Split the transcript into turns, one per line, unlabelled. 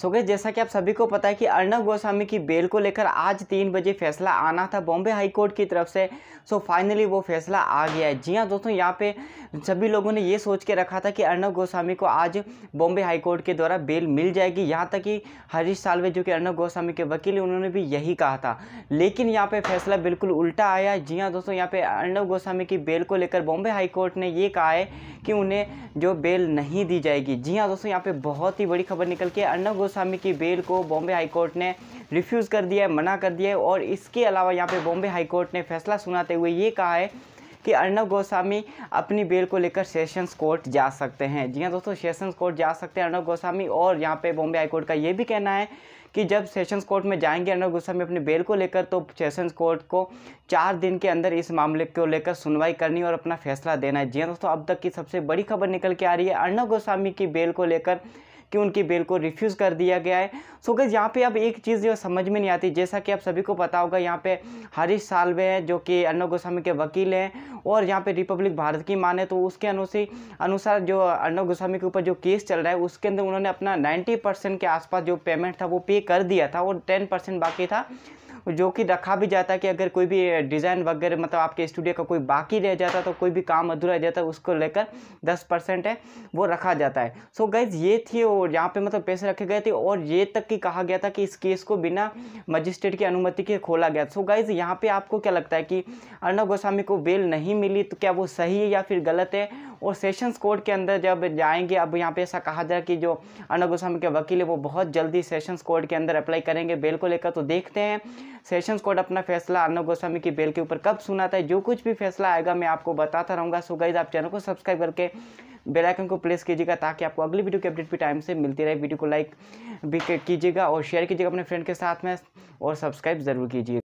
सो गए जैसा कि आप सभी को पता है कि अर्णब गोस्वामी की बेल को लेकर आज तीन बजे फैसला आना था बॉम्बे हाईकोर्ट की तरफ से सो फाइनली वो फैसला आ गया है जी हाँ दोस्तों यहाँ पे सभी लोगों ने ये सोच के रखा था कि अर्णब गोस्वामी को आज बॉम्बे हाईकोर्ट के द्वारा बेल मिल जाएगी यहाँ तक कि हरीश सालवे जो कि अर्णब गोस्वामी के वकील हैं उन्होंने भी यही कहा था लेकिन यहाँ पर फैसला बिल्कुल उल्टा आया जी हाँ दोस्तों यहाँ पर अर्णब गोस्वामी की बेल को लेकर बॉम्बे हाईकोर्ट ने ये कहा है कि उन्हें जो बेल नहीं दी जाएगी जी हाँ दोस्तों यहाँ पर बहुत ही बड़ी खबर निकल के अर्णब गोस्वामी की बेल को बॉम्बे हाईकोर्ट ने रिफ्यूज़ कर दिया है मना कर दिया है और इसके अलावा यहाँ पे बॉम्बे हाईकोर्ट ने फैसला सुनाते हुए ये कहा है कि अर्णव गोस्वामी अपनी बेल को लेकर सेशंस कोर्ट जा सकते हैं जी हाँ दोस्तों सेशंस कोर्ट जा सकते हैं अर्णव गोस्वामी और यहाँ पे बॉम्बे हाई कोर्ट का ये भी कहना है कि जब सेशंस कोर्ट में जाएंगे अर्णव गोस्वामी अपनी बेल को लेकर तो सेशंस कोर्ट को चार दिन के अंदर इस मामले को लेकर सुनवाई करनी और अपना फैसला देना है जी हाँ दोस्तों अब तक की सबसे बड़ी खबर निकल के आ रही है अर्णव गोस्वामी की बेल को लेकर कि उनकी बेल को रिफ्यूज़ कर दिया गया है सो गज यहाँ पे अब एक चीज़ जो समझ में नहीं आती जैसा कि आप सभी को पता होगा यहाँ पे हरीश सालवे हैं जो कि अर्णव गोस्वामी के वकील हैं और यहाँ पे रिपब्लिक भारत की माने तो उसके अनुसार अनुसार जो अर्णव गोस्वामी के ऊपर जो केस चल रहा है उसके अंदर उन्होंने अपना नाइन्टी के आसपास जो पेमेंट था वो पे कर दिया था और टेन बाकी था जो कि रखा भी जाता है कि अगर कोई भी डिज़ाइन वगैरह मतलब आपके स्टूडियो का कोई बाकी रह जाता तो कोई भी काम अधूरा रह जाता उसको लेकर दस परसेंट है वो रखा जाता है सो so गैज ये थी और यहाँ पे मतलब पैसे रखे गए थे और ये तक कि कहा गया था कि इस केस को बिना मजिस्ट्रेट की अनुमति के खोला गया सो गाइज यहाँ पे आपको क्या लगता है कि अर्णव गोस्वामी को बेल नहीं मिली तो क्या वो सही है या फिर गलत है और सेशंस कोर्ट के अंदर जब जाएंगे अब यहाँ पे ऐसा कहा जाए कि जो अर्णा गोस्वामी के वकील है वो बहुत जल्दी सेशंस कोर्ट के अंदर अप्लाई करेंगे बेल को लेकर तो देखते हैं सेशंस कोर्ट अपना फैसला अर्णव गोस्वामी की बेल के ऊपर कब सुनाता है जो कुछ भी फैसला आएगा मैं आपको बताता रहूँगा सो गाइज आप चैनल को सब्सक्राइब करके बेल आइकन को प्रेस कीजिएगा ताकि आपको अगली वीडियो की अपडेट भी टाइम से मिलती रहे वीडियो को लाइक भी कीजिएगा और शेयर कीजिएगा अपने फ्रेंड के साथ में और सब्सक्राइब ज़रूर कीजिएगा